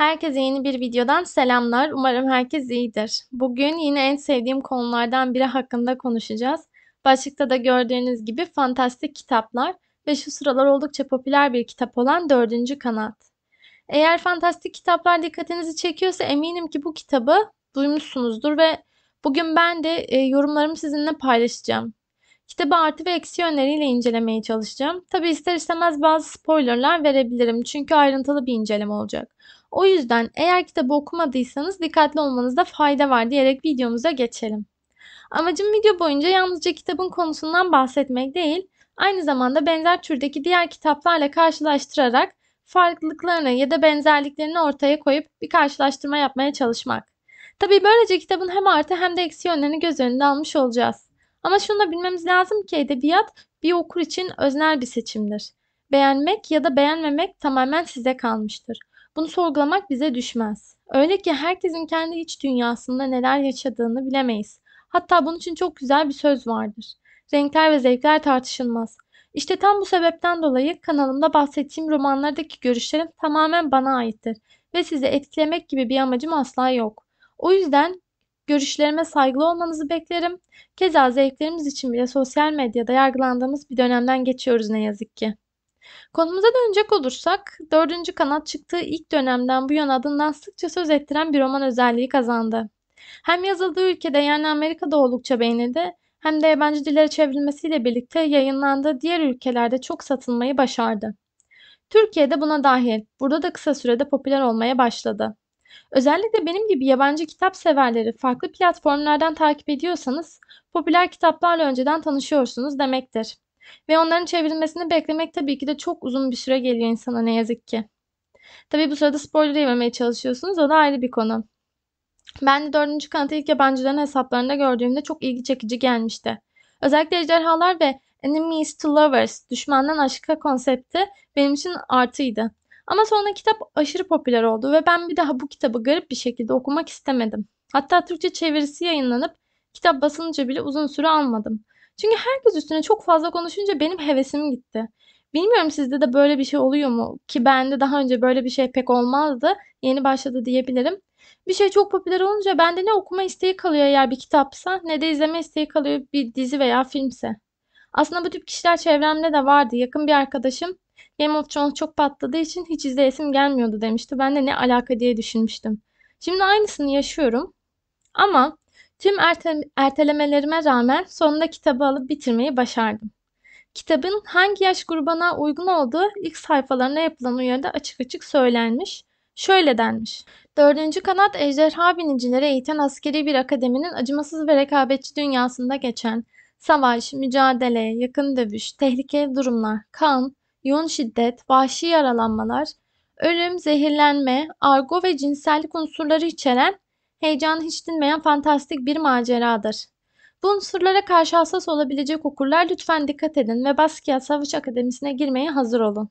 Herkese yeni bir videodan selamlar. Umarım herkes iyidir. Bugün yine en sevdiğim konulardan biri hakkında konuşacağız. Başlıkta da gördüğünüz gibi fantastik kitaplar ve şu sıralar oldukça popüler bir kitap olan Dördüncü Kanat. Eğer fantastik kitaplar dikkatinizi çekiyorsa eminim ki bu kitabı duymuşsunuzdur ve bugün ben de e, yorumlarımı sizinle paylaşacağım. Kitabı artı ve eksi yönleriyle incelemeye çalışacağım. Tabi ister istemez bazı spoilerlar verebilirim çünkü ayrıntılı bir inceleme olacak. O yüzden eğer kitabı okumadıysanız dikkatli olmanızda fayda var diyerek videomuza geçelim. Amacım video boyunca yalnızca kitabın konusundan bahsetmek değil, aynı zamanda benzer türdeki diğer kitaplarla karşılaştırarak farklılıklarını ya da benzerliklerini ortaya koyup bir karşılaştırma yapmaya çalışmak. Tabi böylece kitabın hem artı hem de eksi yönlerini göz önünde almış olacağız. Ama şunu da bilmemiz lazım ki edebiyat bir okur için öznel bir seçimdir. Beğenmek ya da beğenmemek tamamen size kalmıştır. Bunu sorgulamak bize düşmez. Öyle ki herkesin kendi iç dünyasında neler yaşadığını bilemeyiz. Hatta bunun için çok güzel bir söz vardır. Renkler ve zevkler tartışılmaz. İşte tam bu sebepten dolayı kanalımda bahsettiğim romanlardaki görüşlerim tamamen bana aittir ve sizi etkilemek gibi bir amacım asla yok. O yüzden görüşlerime saygılı olmanızı beklerim. Keza zevklerimiz için bile sosyal medyada yargılandığımız bir dönemden geçiyoruz ne yazık ki. Konumuza dönecek olursak, dördüncü kanat çıktığı ilk dönemden bu yana adından sıkça söz ettiren bir roman özelliği kazandı. Hem yazıldığı ülkede yani Amerika'da oldukça beğenildi hem de yabancı dillere çevrilmesiyle birlikte yayınlandığı diğer ülkelerde çok satılmayı başardı. Türkiye'de buna dahil, burada da kısa sürede popüler olmaya başladı. Özellikle benim gibi yabancı kitap severleri farklı platformlardan takip ediyorsanız popüler kitaplarla önceden tanışıyorsunuz demektir. Ve onların çevrilmesini beklemek tabii ki de çok uzun bir süre geliyor insana ne yazık ki. Tabii bu sırada spoiler yememeye çalışıyorsunuz. O da ayrı bir konu. Ben de dördüncü kanıtı ilk yabancıların hesaplarında gördüğümde çok ilgi çekici gelmişti. Özellikle ejderhalar ve enemies to lovers, düşmandan aşka konsepti benim için artıydı. Ama sonra kitap aşırı popüler oldu ve ben bir daha bu kitabı garip bir şekilde okumak istemedim. Hatta Türkçe çevirisi yayınlanıp kitap basılınca bile uzun süre almadım. Çünkü herkes üstüne çok fazla konuşunca benim hevesim gitti. Bilmiyorum sizde de böyle bir şey oluyor mu? Ki bende daha önce böyle bir şey pek olmazdı. Yeni başladı diyebilirim. Bir şey çok popüler olunca bende ne okuma isteği kalıyor eğer bir kitapsa ne de izleme isteği kalıyor bir dizi veya filmse. Aslında bu tip kişiler çevremde de vardı. Yakın bir arkadaşım Game of Thrones çok patladığı için hiç izleyesim gelmiyordu demişti. Ben de ne alaka diye düşünmüştüm. Şimdi aynısını yaşıyorum. Ama Tüm erte- ertelemelerime rağmen sonunda kitabı alıp bitirmeyi başardım. Kitabın hangi yaş grubuna uygun olduğu ilk sayfalarına yapılan uyarıda açık açık söylenmiş. Şöyle denmiş. Dördüncü kanat ejderha binicileri eğiten askeri bir akademinin acımasız ve rekabetçi dünyasında geçen savaş, mücadele, yakın dövüş, tehlikeli durumlar, kan, yoğun şiddet, vahşi yaralanmalar, ölüm, zehirlenme, argo ve cinsellik unsurları içeren heyecanı hiç dinmeyen fantastik bir maceradır. Bu unsurlara karşı hassas olabilecek okurlar lütfen dikkat edin ve Basquiat Savaş Akademisi'ne girmeye hazır olun.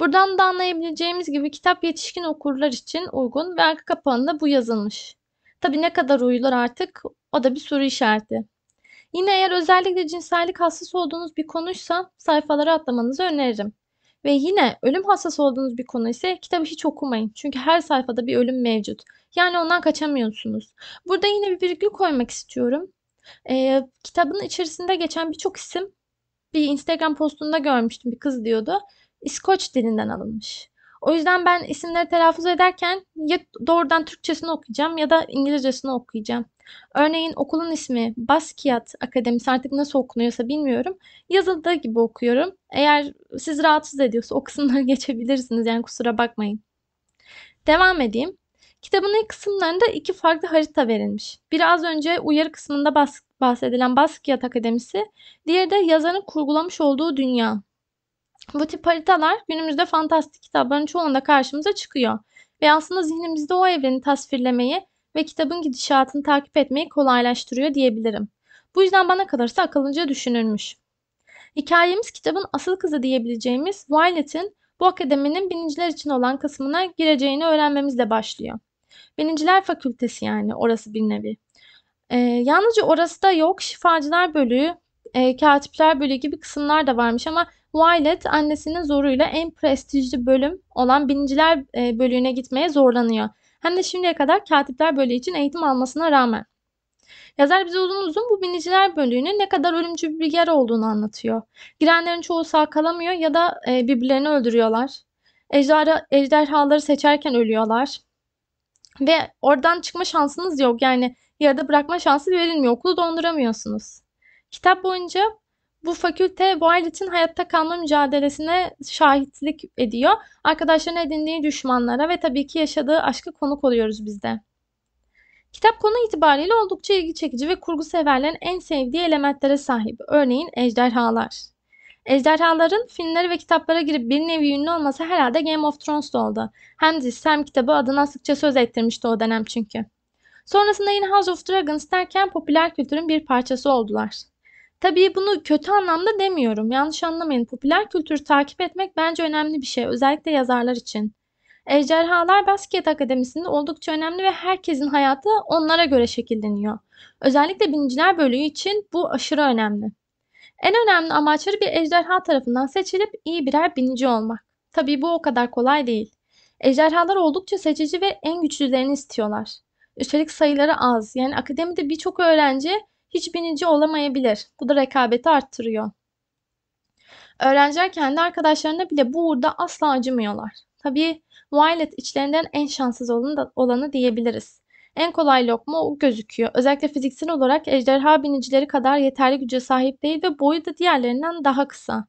Buradan da anlayabileceğimiz gibi kitap yetişkin okurlar için uygun ve arka kapağında bu yazılmış. Tabi ne kadar uyulur artık o da bir soru işareti. Yine eğer özellikle cinsellik hassas olduğunuz bir konuysa sayfaları atlamanızı öneririm. Ve yine ölüm hassas olduğunuz bir konu ise kitabı hiç okumayın. Çünkü her sayfada bir ölüm mevcut. Yani ondan kaçamıyorsunuz. Burada yine bir virgül koymak istiyorum. Ee, kitabın içerisinde geçen birçok isim bir Instagram postunda görmüştüm bir kız diyordu. İskoç dilinden alınmış. O yüzden ben isimleri telaffuz ederken ya doğrudan Türkçesini okuyacağım ya da İngilizcesini okuyacağım. Örneğin okulun ismi Baskiyat Akademisi artık nasıl okunuyorsa bilmiyorum. Yazıldığı gibi okuyorum. Eğer siz rahatsız ediyorsa o kısımları geçebilirsiniz yani kusura bakmayın. Devam edeyim. Kitabın ilk kısımlarında iki farklı harita verilmiş. Biri az önce uyarı kısmında bahsedilen Baskiyat Akademisi, diğeri de yazarın kurgulamış olduğu dünya. Bu tip haritalar günümüzde fantastik kitapların çoğunda karşımıza çıkıyor ve aslında zihnimizde o evreni tasvirlemeyi ve kitabın gidişatını takip etmeyi kolaylaştırıyor diyebilirim. Bu yüzden bana kalırsa akıllıca düşünülmüş. Hikayemiz kitabın asıl kızı diyebileceğimiz Violet'in bu akademinin bininciler için olan kısmına gireceğini öğrenmemizle başlıyor. Bininciler Fakültesi yani orası bir nevi. Ee, yalnızca orası da yok. Şifacılar bölüğü, e, katipler bölüğü gibi kısımlar da varmış ama Violet annesinin zoruyla en prestijli bölüm olan biniciler e, bölüğüne gitmeye zorlanıyor. Hem de şimdiye kadar katipler bölüğü için eğitim almasına rağmen. Yazar bize uzun uzun bu biniciler bölüğünün ne kadar ölümcül bir yer olduğunu anlatıyor. Girenlerin çoğu sağ kalamıyor ya da e, birbirlerini öldürüyorlar. Ejderha, ejderhaları seçerken ölüyorlar. Ve oradan çıkma şansınız yok. Yani yarıda bırakma şansı verilmiyor. Okulu donduramıyorsunuz. Kitap boyunca bu fakülte Violet'in hayatta kalma mücadelesine şahitlik ediyor. Arkadaşlarına edindiği düşmanlara ve tabii ki yaşadığı aşkı konuk oluyoruz biz de. Kitap konu itibariyle oldukça ilgi çekici ve kurgu severlerin en sevdiği elementlere sahip. Örneğin ejderhalar. Ejderhaların filmleri ve kitaplara girip bir nevi ünlü olması herhalde Game of Thrones'da oldu. Hem dizisi hem kitabı adına sıkça söz ettirmişti o dönem çünkü. Sonrasında yine House of Dragons derken popüler kültürün bir parçası oldular. Tabii bunu kötü anlamda demiyorum. Yanlış anlamayın. Popüler kültürü takip etmek bence önemli bir şey. Özellikle yazarlar için. Ejderhalar Basket Akademisi'nde oldukça önemli ve herkesin hayatı onlara göre şekilleniyor. Özellikle biniciler bölüğü için bu aşırı önemli. En önemli amaçları bir ejderha tarafından seçilip iyi birer binici olmak. Tabii bu o kadar kolay değil. Ejderhalar oldukça seçici ve en güçlülerini istiyorlar. Üstelik sayıları az. Yani akademide birçok öğrenci hiç binici olamayabilir. Bu da rekabeti arttırıyor. Öğrenciler kendi arkadaşlarına bile bu uğurda asla acımıyorlar. Tabii Violet içlerinden en şanssız olanı, olanı diyebiliriz. En kolay lokma o gözüküyor. Özellikle fiziksel olarak ejderha binicileri kadar yeterli güce sahip değil ve boyu da diğerlerinden daha kısa.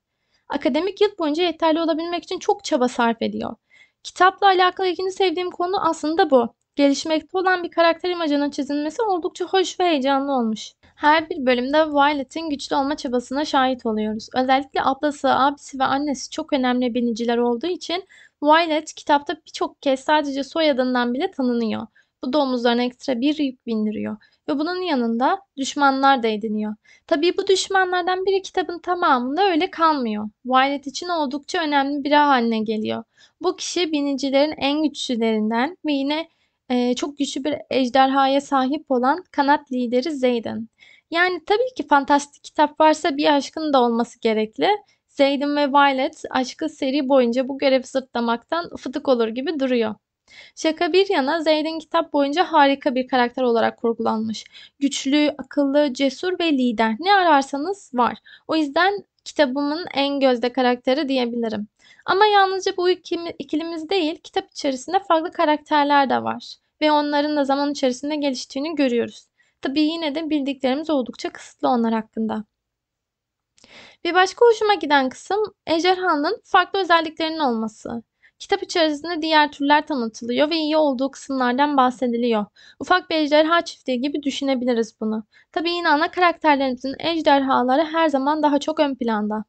Akademik yıl boyunca yeterli olabilmek için çok çaba sarf ediyor. Kitapla alakalı ikinci sevdiğim konu aslında bu. Gelişmekte olan bir karakter imajının çizilmesi oldukça hoş ve heyecanlı olmuş. Her bir bölümde Violet'in güçlü olma çabasına şahit oluyoruz. Özellikle ablası, abisi ve annesi çok önemli biniciler olduğu için Violet kitapta birçok kez sadece soyadından bile tanınıyor. Bu da omuzlarına ekstra bir yük bindiriyor ve bunun yanında düşmanlar da ediniyor. Tabii bu düşmanlardan biri kitabın tamamında öyle kalmıyor. Violet için oldukça önemli biri haline geliyor. Bu kişi binicilerin en güçlülerinden ve yine e, çok güçlü bir ejderhaya sahip olan kanat lideri Zayden. Yani tabii ki fantastik kitap varsa bir aşkın da olması gerekli. Zeydan ve Violet aşkı seri boyunca bu görevi sırtlamaktan fıtık olur gibi duruyor. Şaka bir yana Zeydan kitap boyunca harika bir karakter olarak kurgulanmış. Güçlü, akıllı, cesur ve lider. Ne ararsanız var. O yüzden kitabımın en gözde karakteri diyebilirim. Ama yalnızca bu ikilimiz değil, kitap içerisinde farklı karakterler de var ve onların da zaman içerisinde geliştiğini görüyoruz. Tabii yine de bildiklerimiz oldukça kısıtlı onlar hakkında. Bir başka hoşuma giden kısım ejderhanın farklı özelliklerinin olması. Kitap içerisinde diğer türler tanıtılıyor ve iyi olduğu kısımlardan bahsediliyor. Ufak bir ejderha çiftliği gibi düşünebiliriz bunu. Tabi yine ana karakterlerimizin ejderhaları her zaman daha çok ön planda.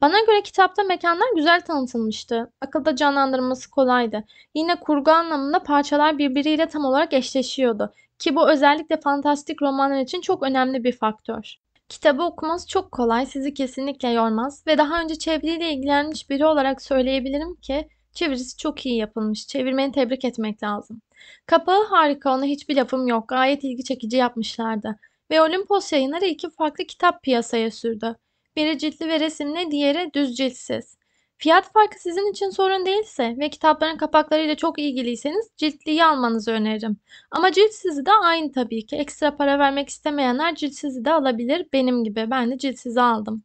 Bana göre kitapta mekanlar güzel tanıtılmıştı. Akılda canlandırması kolaydı. Yine kurgu anlamında parçalar birbiriyle tam olarak eşleşiyordu. Ki bu özellikle fantastik romanlar için çok önemli bir faktör. Kitabı okuması çok kolay, sizi kesinlikle yormaz ve daha önce çeviriyle ilgilenmiş biri olarak söyleyebilirim ki çevirisi çok iyi yapılmış. Çevirmeni tebrik etmek lazım. Kapağı harika, ona hiçbir lafım yok. Gayet ilgi çekici yapmışlardı. Ve Olimpos yayınları iki farklı kitap piyasaya sürdü. Biri ciltli ve resimli, diğeri düz ciltsiz. Fiyat farkı sizin için sorun değilse ve kitapların kapaklarıyla çok ilgiliyseniz ciltliyi almanızı öneririm. Ama ciltsizi de aynı tabii ki. Ekstra para vermek istemeyenler ciltsizi de alabilir. Benim gibi ben de ciltsizi aldım.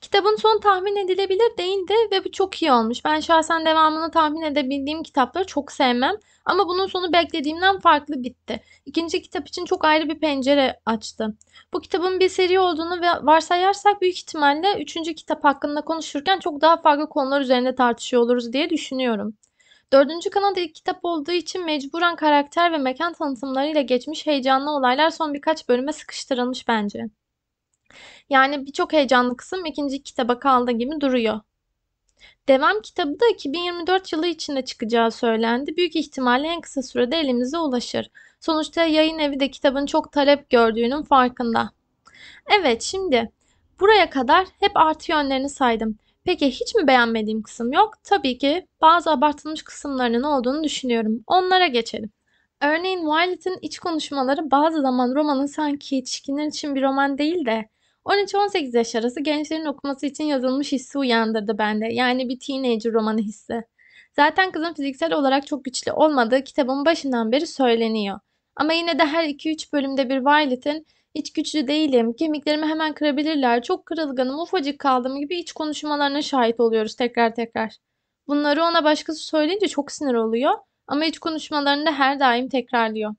Kitabın son tahmin edilebilir değildi ve bu çok iyi olmuş. Ben şahsen devamını tahmin edebildiğim kitapları çok sevmem. Ama bunun sonu beklediğimden farklı bitti. İkinci kitap için çok ayrı bir pencere açtı. Bu kitabın bir seri olduğunu varsayarsak büyük ihtimalle üçüncü kitap hakkında konuşurken çok daha farklı konular üzerinde tartışıyor oluruz diye düşünüyorum. Dördüncü kanat ilk kitap olduğu için mecburen karakter ve mekan tanıtımlarıyla geçmiş heyecanlı olaylar son birkaç bölüme sıkıştırılmış bence. Yani birçok heyecanlı kısım ikinci kitaba kaldığı gibi duruyor. Devam kitabı da 2024 yılı içinde çıkacağı söylendi. Büyük ihtimalle en kısa sürede elimize ulaşır. Sonuçta yayın evi de kitabın çok talep gördüğünün farkında. Evet şimdi buraya kadar hep artı yönlerini saydım. Peki hiç mi beğenmediğim kısım yok? Tabii ki bazı abartılmış kısımlarının olduğunu düşünüyorum. Onlara geçelim. Örneğin Violet'in iç konuşmaları bazı zaman romanın sanki yetişkinler için bir roman değil de 13-18 yaş arası gençlerin okuması için yazılmış hissi uyandırdı bende. Yani bir teenager romanı hissi. Zaten kızın fiziksel olarak çok güçlü olmadığı kitabın başından beri söyleniyor. Ama yine de her 2-3 bölümde bir Violet'in hiç güçlü değilim, kemiklerimi hemen kırabilirler, çok kırılganım, ufacık kaldım gibi iç konuşmalarına şahit oluyoruz tekrar tekrar. Bunları ona başkası söyleyince çok sinir oluyor ama iç konuşmalarını da her daim tekrarlıyor.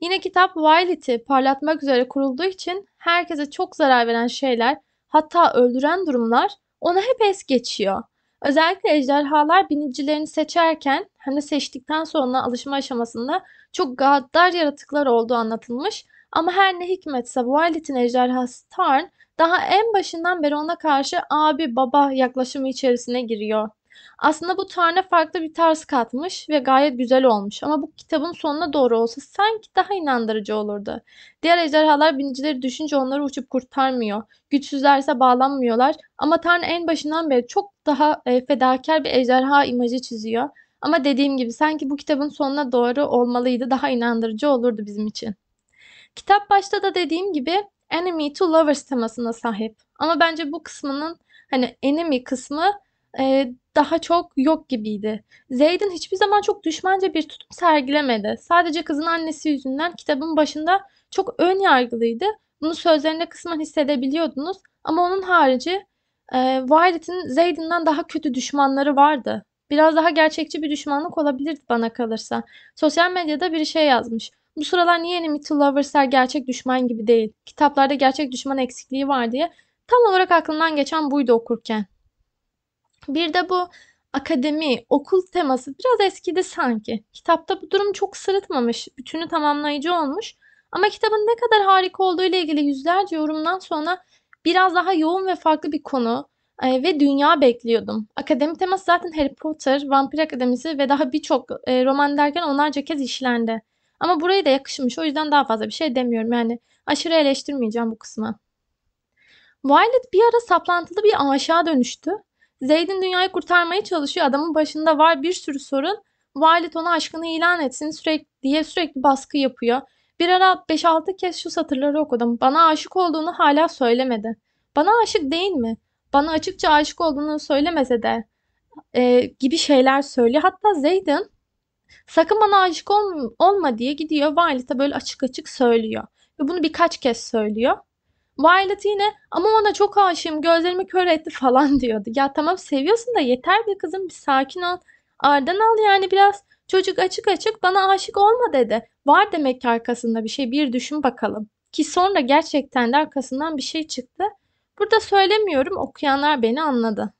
Yine kitap Violet'i parlatmak üzere kurulduğu için herkese çok zarar veren şeyler hatta öldüren durumlar ona hep es geçiyor. Özellikle ejderhalar binicilerini seçerken hem de seçtikten sonra alışma aşamasında çok gaddar yaratıklar olduğu anlatılmış. Ama her ne hikmetse Violet'in ejderhası Tarn daha en başından beri ona karşı abi baba yaklaşımı içerisine giriyor. Aslında bu Tarne farklı bir tarz katmış ve gayet güzel olmuş ama bu kitabın sonuna doğru olsa sanki daha inandırıcı olurdu. Diğer ejderhalar binicileri düşünce onları uçup kurtarmıyor. Güçsüzlerse bağlanmıyorlar ama Tarne en başından beri çok daha e, fedakar bir ejderha imajı çiziyor. Ama dediğim gibi sanki bu kitabın sonuna doğru olmalıydı. Daha inandırıcı olurdu bizim için. Kitap başta da dediğim gibi enemy to lovers temasına sahip. Ama bence bu kısmının hani enemy kısmı e, daha çok yok gibiydi. Zeyd'in hiçbir zaman çok düşmanca bir tutum sergilemedi. Sadece kızın annesi yüzünden kitabın başında çok ön yargılıydı. Bunu sözlerinde kısmen hissedebiliyordunuz. Ama onun harici e, Violet'in Zeyd'inden daha kötü düşmanları vardı. Biraz daha gerçekçi bir düşmanlık olabilirdi bana kalırsa. Sosyal medyada bir şey yazmış. Bu sıralar niye enemy to lovers'lar gerçek düşman gibi değil? Kitaplarda gerçek düşman eksikliği var diye. Tam olarak aklımdan geçen buydu okurken. Bir de bu akademi, okul teması biraz eskidi sanki. Kitapta bu durum çok sırıtmamış, bütünü tamamlayıcı olmuş. Ama kitabın ne kadar harika olduğu ile ilgili yüzlerce yorumdan sonra biraz daha yoğun ve farklı bir konu e, ve dünya bekliyordum. Akademi teması zaten Harry Potter, Vampir Akademisi ve daha birçok e, roman derken onlarca kez işlendi. Ama burayı da yakışmış. O yüzden daha fazla bir şey demiyorum. Yani aşırı eleştirmeyeceğim bu kısmı. Violet bir ara saplantılı bir aşağı dönüştü Zeyd'in dünyayı kurtarmaya çalışıyor. Adamın başında var bir sürü sorun. Violet ona aşkını ilan etsin sürekli diye sürekli baskı yapıyor. Bir ara 5-6 kez şu satırları okudum. Bana aşık olduğunu hala söylemedi. Bana aşık değil mi? Bana açıkça aşık olduğunu söylemese de e, gibi şeyler söylüyor. Hatta Zeyd'in sakın bana aşık ol, olma diye gidiyor Violet'e böyle açık açık söylüyor. Ve bunu birkaç kez söylüyor. Violet yine ama ona çok aşığım gözlerimi kör etti falan diyordu. Ya tamam seviyorsun da yeter bir kızım bir sakin ol. Ardan al yani biraz. Çocuk açık açık bana aşık olma dedi. Var demek ki arkasında bir şey bir düşün bakalım. Ki sonra gerçekten de arkasından bir şey çıktı. Burada söylemiyorum okuyanlar beni anladı.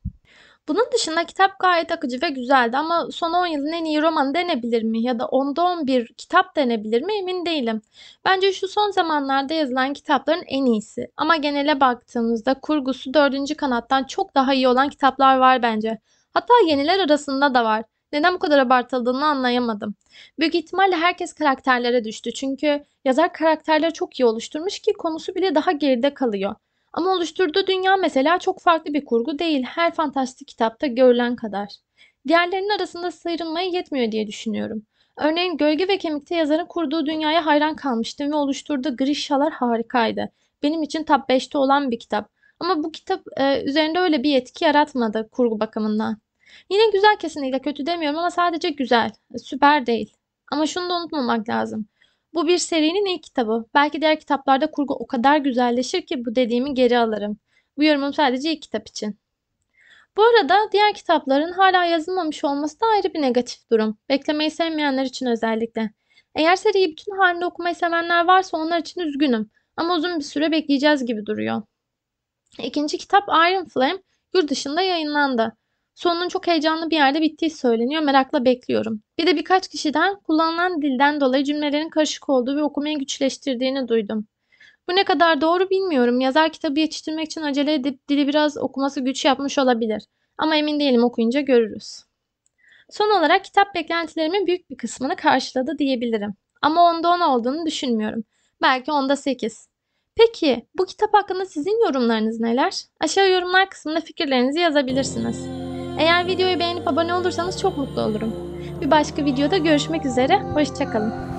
Bunun dışında kitap gayet akıcı ve güzeldi ama son 10 yılın en iyi romanı denebilir mi ya da 10'da 11 kitap denebilir mi emin değilim. Bence şu son zamanlarda yazılan kitapların en iyisi ama genele baktığımızda kurgusu 4. kanattan çok daha iyi olan kitaplar var bence. Hatta yeniler arasında da var. Neden bu kadar abartıldığını anlayamadım. Büyük ihtimalle herkes karakterlere düştü çünkü yazar karakterleri çok iyi oluşturmuş ki konusu bile daha geride kalıyor. Ama oluşturduğu dünya mesela çok farklı bir kurgu değil her fantastik kitapta görülen kadar. Diğerlerinin arasında sıyrılmaya yetmiyor diye düşünüyorum. Örneğin Gölge ve Kemik'te yazarın kurduğu dünyaya hayran kalmıştım ve oluşturduğu gri şalar harikaydı. Benim için top 5'te olan bir kitap. Ama bu kitap e, üzerinde öyle bir etki yaratmadı kurgu bakımından. Yine güzel kesinlikle kötü demiyorum ama sadece güzel, e, süper değil. Ama şunu da unutmamak lazım. Bu bir serinin ilk kitabı. Belki diğer kitaplarda kurgu o kadar güzelleşir ki bu dediğimi geri alırım. Bu yorumum sadece ilk kitap için. Bu arada diğer kitapların hala yazılmamış olması da ayrı bir negatif durum. Beklemeyi sevmeyenler için özellikle. Eğer seriyi bütün halinde okumayı sevenler varsa onlar için üzgünüm. Ama uzun bir süre bekleyeceğiz gibi duruyor. İkinci kitap Iron Flame yurt dışında yayınlandı. Sonunun çok heyecanlı bir yerde bittiği söyleniyor. Merakla bekliyorum. Bir de birkaç kişiden kullanılan dilden dolayı cümlelerin karışık olduğu ve okumayı güçleştirdiğini duydum. Bu ne kadar doğru bilmiyorum. Yazar kitabı yetiştirmek için acele edip dili biraz okuması güç yapmış olabilir. Ama emin değilim okuyunca görürüz. Son olarak kitap beklentilerimin büyük bir kısmını karşıladı diyebilirim. Ama onda 10 olduğunu düşünmüyorum. Belki onda 8. Peki bu kitap hakkında sizin yorumlarınız neler? Aşağı yorumlar kısmında fikirlerinizi yazabilirsiniz. Eğer videoyu beğenip abone olursanız çok mutlu olurum. Bir başka videoda görüşmek üzere, hoşçakalın.